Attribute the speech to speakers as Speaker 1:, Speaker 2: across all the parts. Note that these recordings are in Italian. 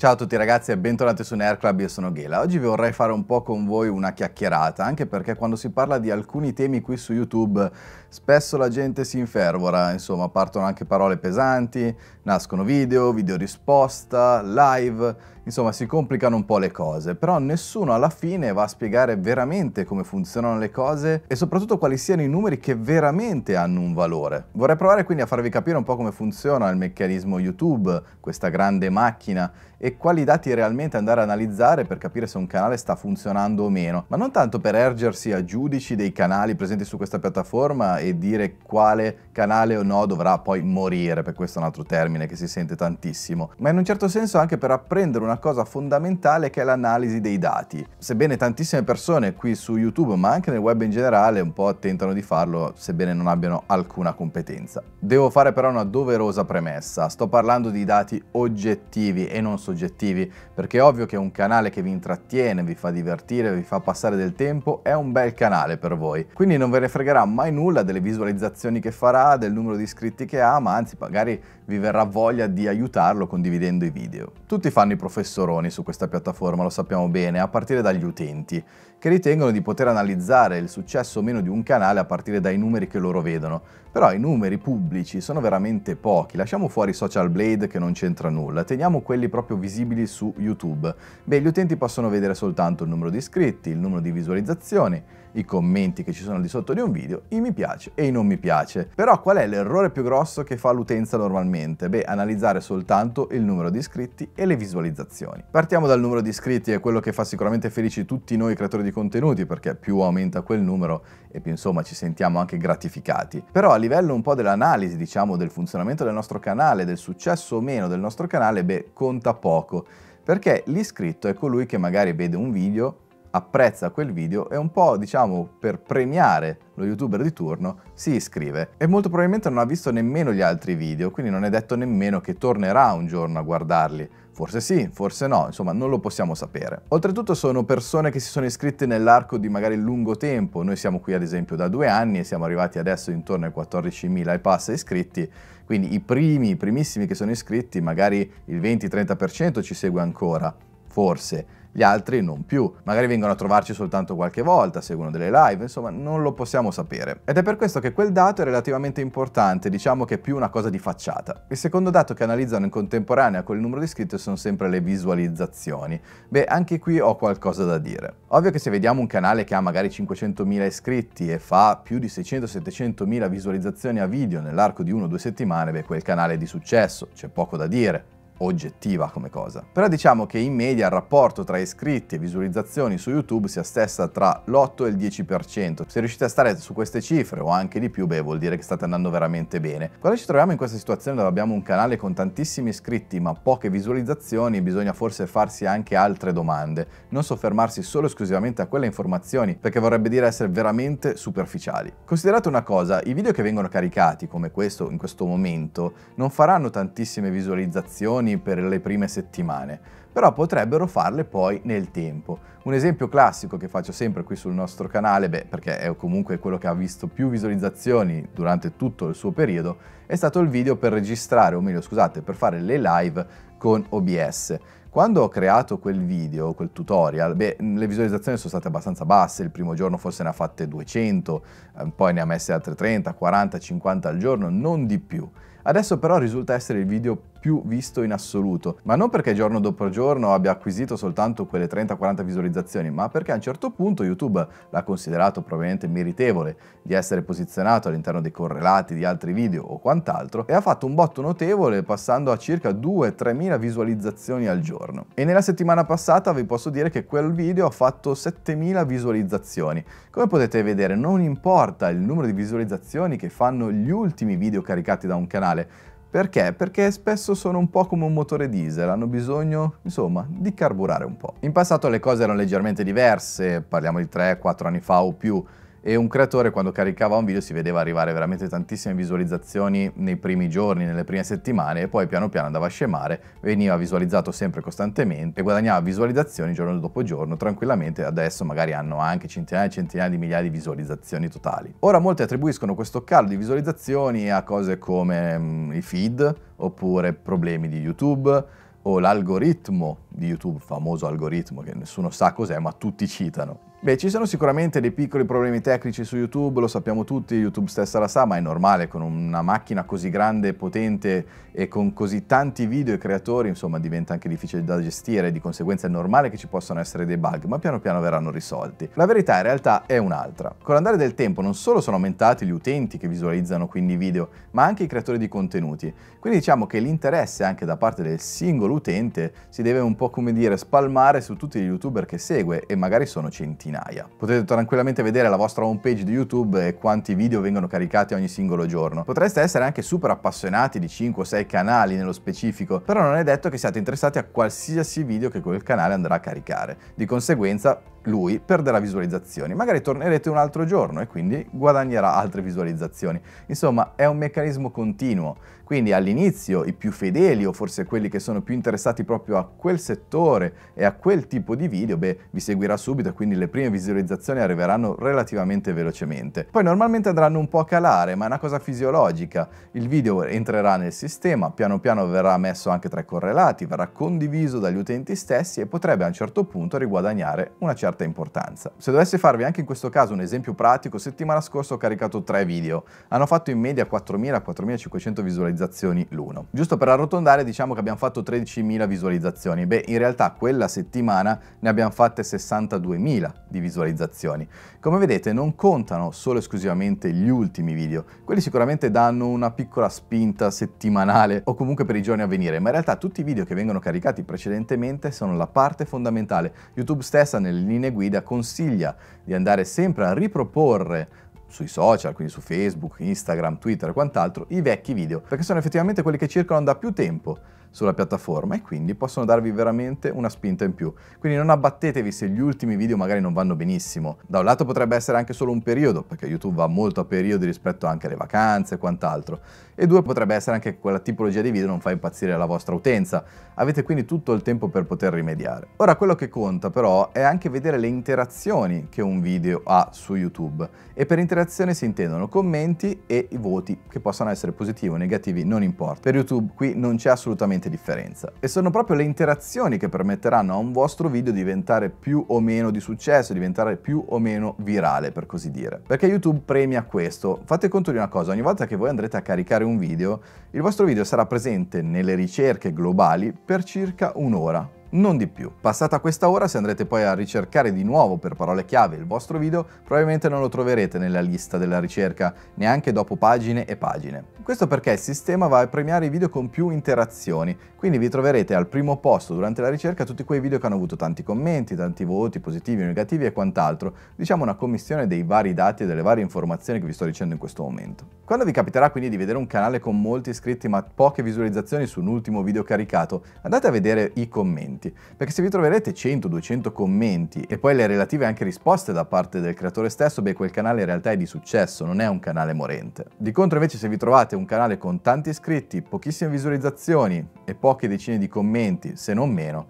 Speaker 1: Ciao a tutti ragazzi e bentornati su Nair Club, io sono Ghela. Oggi vi vorrei fare un po' con voi una chiacchierata, anche perché quando si parla di alcuni temi qui su YouTube spesso la gente si infervora, insomma partono anche parole pesanti, nascono video, video risposta, live Insomma, si complicano un po' le cose, però nessuno alla fine va a spiegare veramente come funzionano le cose e soprattutto quali siano i numeri che veramente hanno un valore. Vorrei provare quindi a farvi capire un po' come funziona il meccanismo YouTube, questa grande macchina, e quali dati realmente andare a analizzare per capire se un canale sta funzionando o meno, ma non tanto per ergersi a giudici dei canali presenti su questa piattaforma e dire quale canale o no dovrà poi morire, per questo è un altro termine che si sente tantissimo, ma in un certo senso anche per apprendere una una cosa fondamentale che è l'analisi dei dati. Sebbene tantissime persone qui su YouTube, ma anche nel web in generale, un po' tentano di farlo, sebbene non abbiano alcuna competenza. Devo fare però una doverosa premessa. Sto parlando di dati oggettivi e non soggettivi, perché è ovvio che un canale che vi intrattiene, vi fa divertire, vi fa passare del tempo, è un bel canale per voi. Quindi non ve ne fregherà mai nulla delle visualizzazioni che farà, del numero di iscritti che ha, ma anzi magari vi verrà voglia di aiutarlo condividendo i video. Tutti fanno i professionisti professoroni su questa piattaforma, lo sappiamo bene, a partire dagli utenti, che ritengono di poter analizzare il successo o meno di un canale a partire dai numeri che loro vedono. Però i numeri pubblici sono veramente pochi, lasciamo fuori Social Blade che non c'entra nulla, teniamo quelli proprio visibili su YouTube. Beh, gli utenti possono vedere soltanto il numero di iscritti, il numero di visualizzazioni, i commenti che ci sono di sotto di un video, i mi piace e i non mi piace. Però qual è l'errore più grosso che fa l'utenza normalmente? Beh, analizzare soltanto il numero di iscritti e le visualizzazioni. Partiamo dal numero di iscritti, è quello che fa sicuramente felici tutti noi creatori di contenuti, perché più aumenta quel numero e più insomma ci sentiamo anche gratificati. Però a livello un po' dell'analisi, diciamo, del funzionamento del nostro canale, del successo o meno del nostro canale, beh, conta poco. Perché l'iscritto è colui che magari vede un video apprezza quel video e un po' diciamo per premiare lo youtuber di turno si iscrive e molto probabilmente non ha visto nemmeno gli altri video quindi non è detto nemmeno che tornerà un giorno a guardarli Forse sì, forse no, insomma non lo possiamo sapere. Oltretutto sono persone che si sono iscritte nell'arco di magari lungo tempo, noi siamo qui ad esempio da due anni e siamo arrivati adesso intorno ai 14.000 e passa iscritti, quindi i primi, i primissimi che sono iscritti, magari il 20-30% ci segue ancora, forse gli altri non più. Magari vengono a trovarci soltanto qualche volta, seguono delle live, insomma non lo possiamo sapere. Ed è per questo che quel dato è relativamente importante, diciamo che è più una cosa di facciata. Il secondo dato che analizzano in contemporanea con il numero di iscritti sono sempre le visualizzazioni. Beh, anche qui ho qualcosa da dire. Ovvio che se vediamo un canale che ha magari 500.000 iscritti e fa più di 600-700.000 visualizzazioni a video nell'arco di 1 2 settimane, beh quel canale è di successo, c'è poco da dire oggettiva come cosa. Però diciamo che in media il rapporto tra iscritti e visualizzazioni su YouTube si assesta tra l'8 e il 10%. Se riuscite a stare su queste cifre o anche di più, beh, vuol dire che state andando veramente bene. Quando ci troviamo in questa situazione dove abbiamo un canale con tantissimi iscritti ma poche visualizzazioni, bisogna forse farsi anche altre domande, non soffermarsi solo esclusivamente a quelle informazioni, perché vorrebbe dire essere veramente superficiali. Considerate una cosa, i video che vengono caricati come questo in questo momento non faranno tantissime visualizzazioni azioni per le prime settimane, però potrebbero farle poi nel tempo. Un esempio classico che faccio sempre qui sul nostro canale, beh, perché è comunque quello che ha visto più visualizzazioni durante tutto il suo periodo, è stato il video per registrare, o meglio scusate, per fare le live con OBS. Quando ho creato quel video, quel tutorial, beh, le visualizzazioni sono state abbastanza basse, il primo giorno forse ne ha fatte 200, eh, poi ne ha messe altre 30, 40, 50 al giorno, non di più. Adesso però risulta essere il video più visto in assoluto, ma non perché giorno dopo giorno abbia acquisito soltanto quelle 30-40 visualizzazioni, ma perché a un certo punto YouTube l'ha considerato probabilmente meritevole di essere posizionato all'interno dei correlati di altri video o quant'altro e ha fatto un botto notevole passando a circa 2 3000 visualizzazioni al giorno. E nella settimana passata vi posso dire che quel video ha fatto 7000 visualizzazioni. Come potete vedere non importa il numero di visualizzazioni che fanno gli ultimi video caricati da un canale, perché? Perché spesso sono un po' come un motore diesel, hanno bisogno, insomma, di carburare un po'. In passato le cose erano leggermente diverse, parliamo di 3-4 anni fa o più, e un creatore quando caricava un video si vedeva arrivare veramente tantissime visualizzazioni nei primi giorni, nelle prime settimane e poi piano piano andava a scemare, veniva visualizzato sempre costantemente e guadagnava visualizzazioni giorno dopo giorno tranquillamente, adesso magari hanno anche centinaia e centinaia di migliaia di visualizzazioni totali. Ora molti attribuiscono questo calo di visualizzazioni a cose come mm, i feed oppure problemi di YouTube o l'algoritmo di YouTube, famoso algoritmo che nessuno sa cos'è ma tutti citano. Beh, ci sono sicuramente dei piccoli problemi tecnici su YouTube, lo sappiamo tutti, YouTube stessa la sa, ma è normale con una macchina così grande, potente e con così tanti video e creatori, insomma, diventa anche difficile da gestire, di conseguenza è normale che ci possano essere dei bug, ma piano piano verranno risolti. La verità in realtà è un'altra. Con l'andare del tempo non solo sono aumentati gli utenti che visualizzano quindi i video, ma anche i creatori di contenuti. Quindi diciamo che l'interesse anche da parte del singolo utente si deve un po' come dire spalmare su tutti gli youtuber che segue e magari sono centinaia centinaia. Potete tranquillamente vedere la vostra homepage di YouTube e quanti video vengono caricati ogni singolo giorno. Potreste essere anche super appassionati di 5 o 6 canali nello specifico, però non è detto che siate interessati a qualsiasi video che quel canale andrà a caricare. Di conseguenza lui perderà visualizzazioni, magari tornerete un altro giorno e quindi guadagnerà altre visualizzazioni. Insomma, è un meccanismo continuo, quindi all'inizio i più fedeli o forse quelli che sono più interessati proprio a quel settore e a quel tipo di video, beh, vi seguirà subito e quindi le prime visualizzazioni arriveranno relativamente velocemente. Poi normalmente andranno un po' a calare, ma è una cosa fisiologica. Il video entrerà nel sistema, piano piano verrà messo anche tra i correlati, verrà condiviso dagli utenti stessi e potrebbe a un certo punto riguadagnare una certa certa importanza. Se dovessi farvi anche in questo caso un esempio pratico, settimana scorsa ho caricato tre video, hanno fatto in media 4.000-4.500 visualizzazioni l'uno. Giusto per arrotondare diciamo che abbiamo fatto 13.000 visualizzazioni, beh in realtà quella settimana ne abbiamo fatte 62.000 di visualizzazioni. Come vedete non contano solo esclusivamente gli ultimi video, quelli sicuramente danno una piccola spinta settimanale o comunque per i giorni a venire, ma in realtà tutti i video che vengono caricati precedentemente sono la parte fondamentale. YouTube stessa nelle linee linee guida consiglia di andare sempre a riproporre sui social, quindi su Facebook, Instagram, Twitter e quant'altro, i vecchi video, perché sono effettivamente quelli che circolano da più tempo sulla piattaforma e quindi possono darvi veramente una spinta in più. Quindi non abbattetevi se gli ultimi video magari non vanno benissimo. Da un lato potrebbe essere anche solo un periodo, perché YouTube va molto a periodi rispetto anche alle vacanze e quant'altro. E due potrebbe essere anche che quella tipologia di video non fa impazzire la vostra utenza. Avete quindi tutto il tempo per poter rimediare. Ora quello che conta però è anche vedere le interazioni che un video ha su YouTube e per interazione si intendono commenti e i voti che possono essere positivi o negativi, non importa. Per YouTube qui non c'è assolutamente veramente differenza. E sono proprio le interazioni che permetteranno a un vostro video di diventare più o meno di successo, diventare più o meno virale, per così dire. Perché YouTube premia questo. Fate conto di una cosa, ogni volta che voi andrete a caricare un video, il vostro video sarà presente nelle ricerche globali per circa un'ora non di più. Passata questa ora, se andrete poi a ricercare di nuovo per parole chiave il vostro video, probabilmente non lo troverete nella lista della ricerca, neanche dopo pagine e pagine. Questo perché il sistema va a premiare i video con più interazioni, quindi vi troverete al primo posto durante la ricerca tutti quei video che hanno avuto tanti commenti, tanti voti, positivi, o negativi e quant'altro, diciamo una commissione dei vari dati e delle varie informazioni che vi sto dicendo in questo momento. Quando vi capiterà quindi di vedere un canale con molti iscritti ma poche visualizzazioni su un ultimo video caricato, andate a vedere i commenti commenti, perché se vi troverete 100-200 commenti e poi le relative anche risposte da parte del creatore stesso, beh quel canale in realtà è di successo, non è un canale morente. Di contro invece se vi trovate un canale con tanti iscritti, pochissime visualizzazioni e poche decine di commenti, se non meno,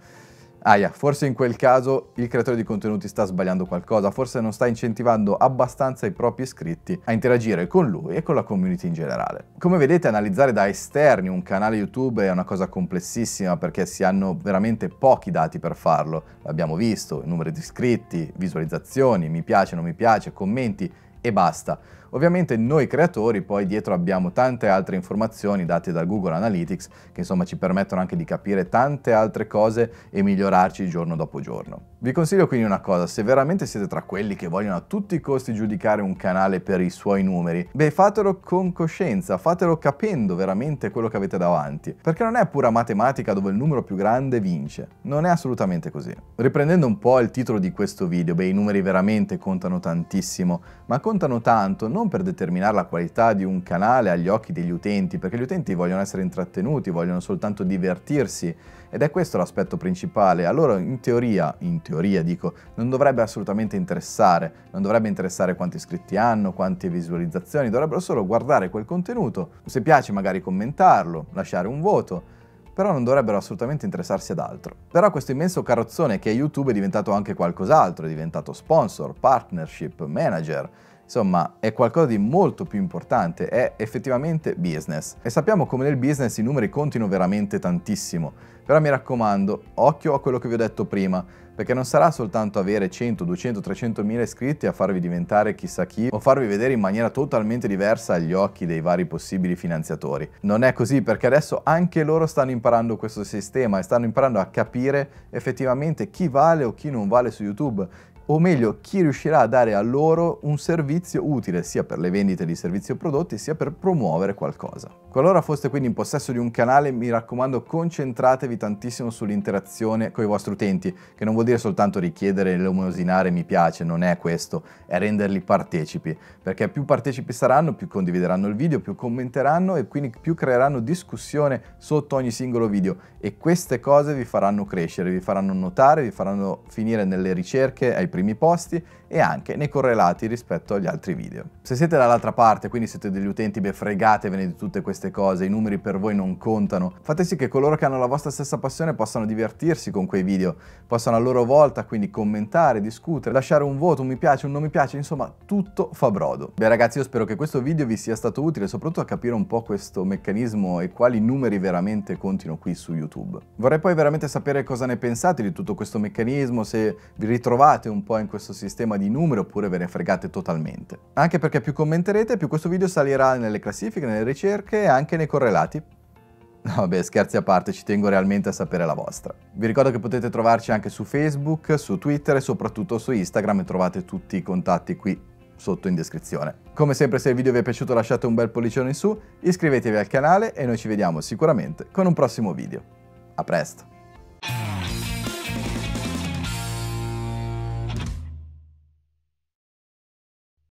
Speaker 1: Aia, ah, yeah, forse in quel caso il creatore di contenuti sta sbagliando qualcosa, forse non sta incentivando abbastanza i propri iscritti a interagire con lui e con la community in generale. Come vedete analizzare da esterni un canale YouTube è una cosa complessissima perché si hanno veramente pochi dati per farlo. L'abbiamo visto, il numero di iscritti, visualizzazioni, mi piace, non mi piace, commenti e basta. Ovviamente noi creatori poi dietro abbiamo tante altre informazioni date da Google Analytics che insomma ci permettono anche di capire tante altre cose e migliorarci giorno dopo giorno. Vi consiglio quindi una cosa, se veramente siete tra quelli che vogliono a tutti i costi giudicare un canale per i suoi numeri, beh fatelo con coscienza, fatelo capendo veramente quello che avete davanti, perché non è pura matematica dove il numero più grande vince, non è assolutamente così. Riprendendo un po' il titolo di questo video, beh i numeri veramente contano tantissimo, ma contano tanto non non per determinare la qualità di un canale agli occhi degli utenti, perché gli utenti vogliono essere intrattenuti, vogliono soltanto divertirsi ed è questo l'aspetto principale. Allora in teoria, in teoria dico, non dovrebbe assolutamente interessare, non dovrebbe interessare quanti iscritti hanno, quante visualizzazioni, dovrebbero solo guardare quel contenuto, se piace magari commentarlo, lasciare un voto però non dovrebbero assolutamente interessarsi ad altro. Però questo immenso carrozzone che è YouTube è diventato anche qualcos'altro, è diventato sponsor, partnership, manager, Insomma, è qualcosa di molto più importante, è effettivamente business. E sappiamo come nel business i numeri contino veramente tantissimo. Però mi raccomando, occhio a quello che vi ho detto prima, perché non sarà soltanto avere 100, 200, 300 mila iscritti a farvi diventare chissà chi o farvi vedere in maniera totalmente diversa agli occhi dei vari possibili finanziatori. Non è così perché adesso anche loro stanno imparando questo sistema e stanno imparando a capire effettivamente chi vale o chi non vale su YouTube o meglio chi riuscirà a dare a loro un servizio utile sia per le vendite di servizi o prodotti sia per promuovere qualcosa. Qualora foste quindi in possesso di un canale mi raccomando concentratevi tantissimo sull'interazione con i vostri utenti che non vuol dire soltanto richiedere l'omosinare mi piace, non è questo, è renderli partecipi perché più partecipi saranno più condivideranno il video, più commenteranno e quindi più creeranno discussione sotto ogni singolo video e queste cose vi faranno crescere, vi faranno notare, vi faranno finire nelle ricerche ai primi primi posti e anche nei correlati rispetto agli altri video. Se siete dall'altra parte, quindi siete degli utenti, beh di tutte queste cose, i numeri per voi non contano, fate sì che coloro che hanno la vostra stessa passione possano divertirsi con quei video, possano a loro volta quindi commentare, discutere, lasciare un voto, un mi piace, un non mi piace, insomma tutto fa brodo. Beh ragazzi io spero che questo video vi sia stato utile soprattutto a capire un po' questo meccanismo e quali numeri veramente contino qui su YouTube. Vorrei poi veramente sapere cosa ne pensate di tutto questo meccanismo, se vi ritrovate un po' po' in questo sistema di numeri oppure ve ne fregate totalmente. Anche perché più commenterete, più questo video salirà nelle classifiche, nelle ricerche e anche nei correlati. No, vabbè, scherzi a parte, ci tengo realmente a sapere la vostra. Vi ricordo che potete trovarci anche su Facebook, su Twitter e soprattutto su Instagram e trovate tutti i contatti qui sotto in descrizione. Come sempre se il video vi è piaciuto lasciate un bel pollicione in su, iscrivetevi al canale e noi ci vediamo sicuramente con un prossimo video. A presto!